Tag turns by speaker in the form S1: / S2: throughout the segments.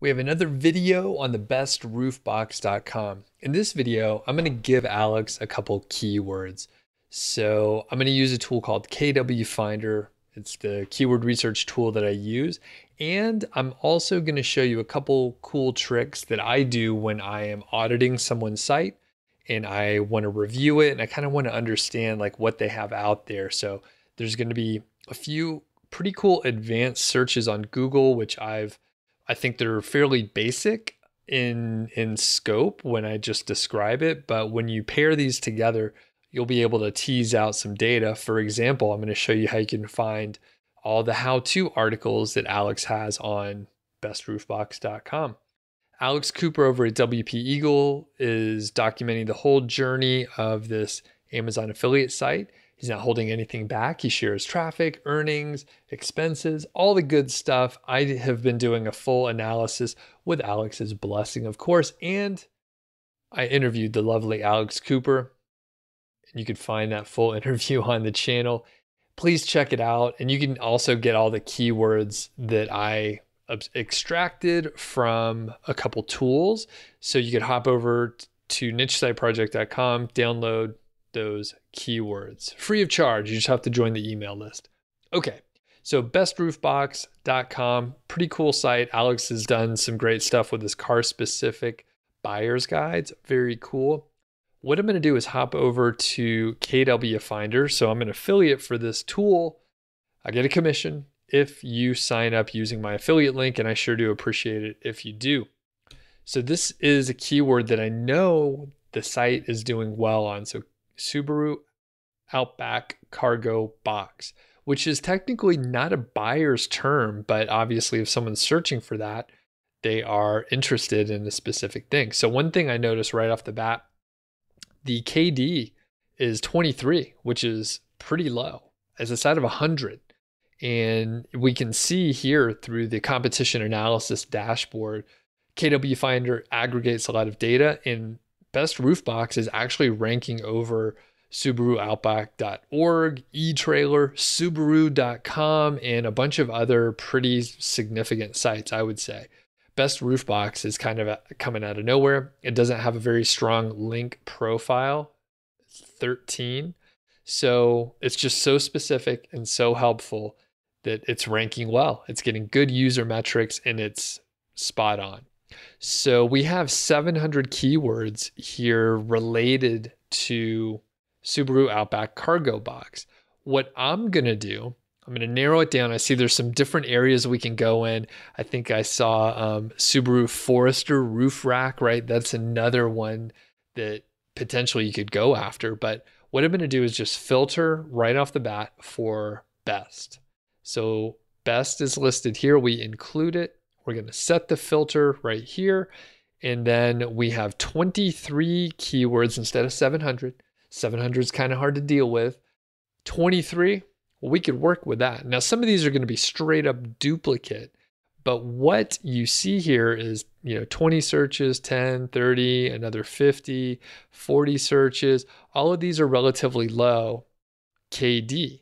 S1: We have another video on the bestroofbox.com. In this video, I'm gonna give Alex a couple keywords. So I'm gonna use a tool called KW Finder. It's the keyword research tool that I use. And I'm also gonna show you a couple cool tricks that I do when I am auditing someone's site and I wanna review it and I kinda wanna understand like what they have out there. So there's gonna be a few pretty cool advanced searches on Google, which I've I think they're fairly basic in in scope when I just describe it, but when you pair these together, you'll be able to tease out some data. For example, I'm going to show you how you can find all the how-to articles that Alex has on bestroofbox.com. Alex Cooper over at WP Eagle is documenting the whole journey of this Amazon affiliate site He's not holding anything back. He shares traffic, earnings, expenses, all the good stuff. I have been doing a full analysis with Alex's blessing, of course, and I interviewed the lovely Alex Cooper. And you can find that full interview on the channel. Please check it out. And you can also get all the keywords that I extracted from a couple tools. So you could hop over to nichesiteproject.com, download those keywords free of charge. You just have to join the email list. Okay, so bestroofbox.com, pretty cool site. Alex has done some great stuff with his car specific buyer's guides. Very cool. What I'm going to do is hop over to KW Finder. So I'm an affiliate for this tool. I get a commission if you sign up using my affiliate link, and I sure do appreciate it if you do. So this is a keyword that I know the site is doing well on. So Subaru Outback Cargo Box, which is technically not a buyer's term, but obviously, if someone's searching for that, they are interested in a specific thing. So, one thing I noticed right off the bat the KD is 23, which is pretty low as a side of 100. And we can see here through the competition analysis dashboard, KW Finder aggregates a lot of data and best roof box is actually ranking over SubaruOutback.org, eTrailer, Subaru.com, and a bunch of other pretty significant sites, I would say. Best Roof Box is kind of coming out of nowhere. It doesn't have a very strong link profile, 13. So it's just so specific and so helpful that it's ranking well. It's getting good user metrics and it's spot on. So we have 700 keywords here related to Subaru Outback Cargo Box. What I'm going to do, I'm going to narrow it down. I see there's some different areas we can go in. I think I saw um, Subaru Forester roof rack, right? That's another one that potentially you could go after. But what I'm going to do is just filter right off the bat for best. So best is listed here. We include it. We're going to set the filter right here. And then we have 23 keywords instead of 700. 700 is kind of hard to deal with. 23, well, we could work with that. Now, some of these are going to be straight up duplicate. But what you see here is, you know, 20 searches, 10, 30, another 50, 40 searches. All of these are relatively low KD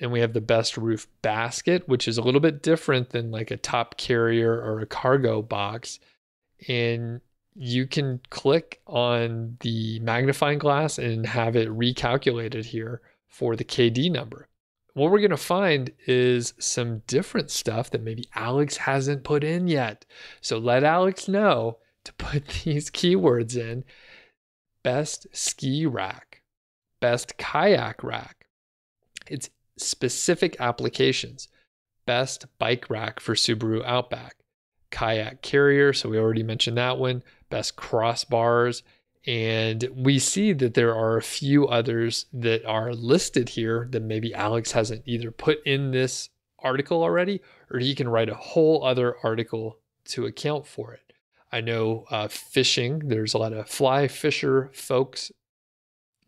S1: and we have the best roof basket, which is a little bit different than like a top carrier or a cargo box. And you can click on the magnifying glass and have it recalculated here for the KD number. What we're going to find is some different stuff that maybe Alex hasn't put in yet. So let Alex know to put these keywords in best ski rack, best kayak rack. It's specific applications. Best bike rack for Subaru Outback, kayak carrier, so we already mentioned that one, best crossbars. And we see that there are a few others that are listed here that maybe Alex hasn't either put in this article already, or he can write a whole other article to account for it. I know uh, fishing, there's a lot of fly fisher folks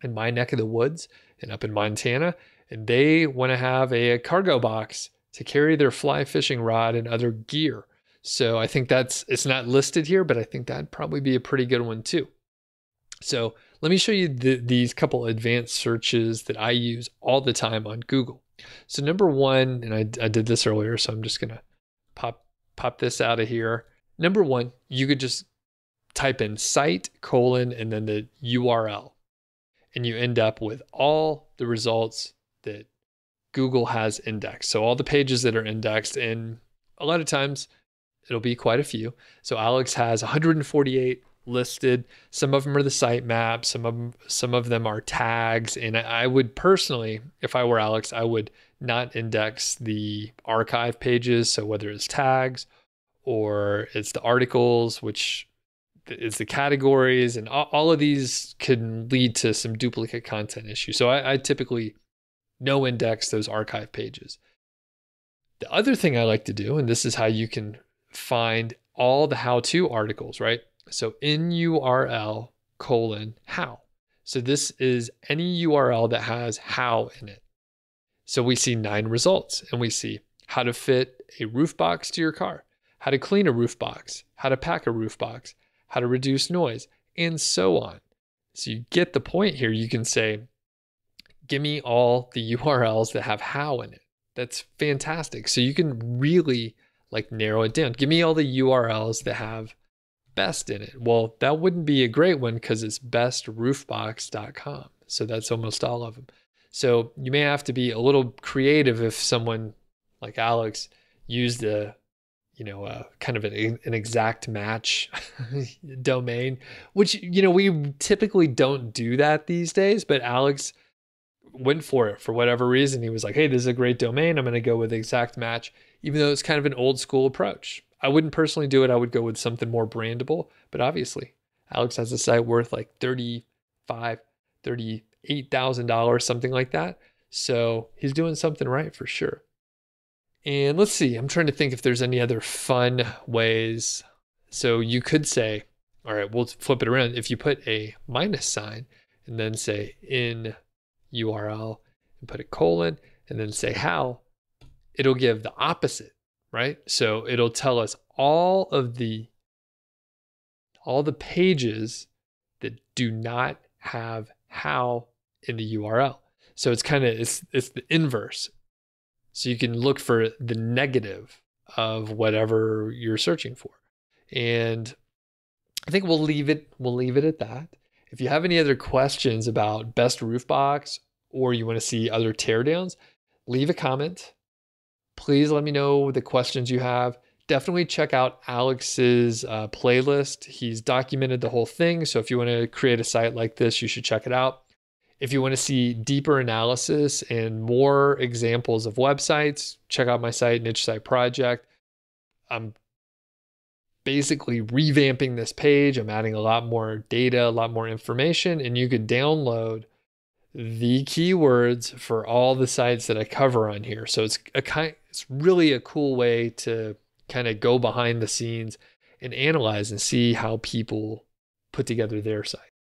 S1: in my neck of the woods and up in Montana they want to have a cargo box to carry their fly fishing rod and other gear. So I think that's it's not listed here, but I think that'd probably be a pretty good one too. So let me show you the, these couple advanced searches that I use all the time on Google. So number one, and I, I did this earlier, so I'm just gonna pop pop this out of here. Number one, you could just type in site colon and then the URL, and you end up with all the results that Google has indexed. So all the pages that are indexed, and a lot of times it'll be quite a few. So Alex has 148 listed. Some of them are the sitemap, some of them, some of them are tags. And I would personally, if I were Alex, I would not index the archive pages. So whether it's tags or it's the articles, which is the categories, and all of these can lead to some duplicate content issues. So I, I typically no index those archive pages. The other thing I like to do, and this is how you can find all the how to articles, right? So in URL colon how. So this is any URL that has how in it. So we see nine results and we see how to fit a roof box to your car, how to clean a roof box, how to pack a roof box, how to reduce noise, and so on. So you get the point here. You can say, give me all the URLs that have how in it. That's fantastic. So you can really like narrow it down. Give me all the URLs that have best in it. Well, that wouldn't be a great one because it's bestroofbox.com. So that's almost all of them. So you may have to be a little creative if someone like Alex used a, you know, a, kind of an, an exact match domain, which, you know, we typically don't do that these days, but Alex went for it for whatever reason. He was like, hey, this is a great domain. I'm going to go with the exact match, even though it's kind of an old school approach. I wouldn't personally do it. I would go with something more brandable. But obviously, Alex has a site worth like thirty-five, thirty-eight thousand dollars, something like that. So he's doing something right for sure. And let's see, I'm trying to think if there's any other fun ways. So you could say, all right, we'll flip it around. If you put a minus sign and then say in URL and put a colon and then say how, it'll give the opposite, right? So it'll tell us all of the all the pages that do not have how in the URL. So it's kind of it's it's the inverse. So you can look for the negative of whatever you're searching for. And I think we'll leave it we'll leave it at that. If you have any other questions about best roof box or you want to see other teardowns, leave a comment. Please let me know the questions you have. Definitely check out Alex's uh, playlist. He's documented the whole thing. So if you want to create a site like this, you should check it out. If you want to see deeper analysis and more examples of websites, check out my site, Niche Site Project. I'm basically revamping this page. I'm adding a lot more data, a lot more information, and you can download the keywords for all the sites that I cover on here. So it's a kind it's really a cool way to kind of go behind the scenes and analyze and see how people put together their site.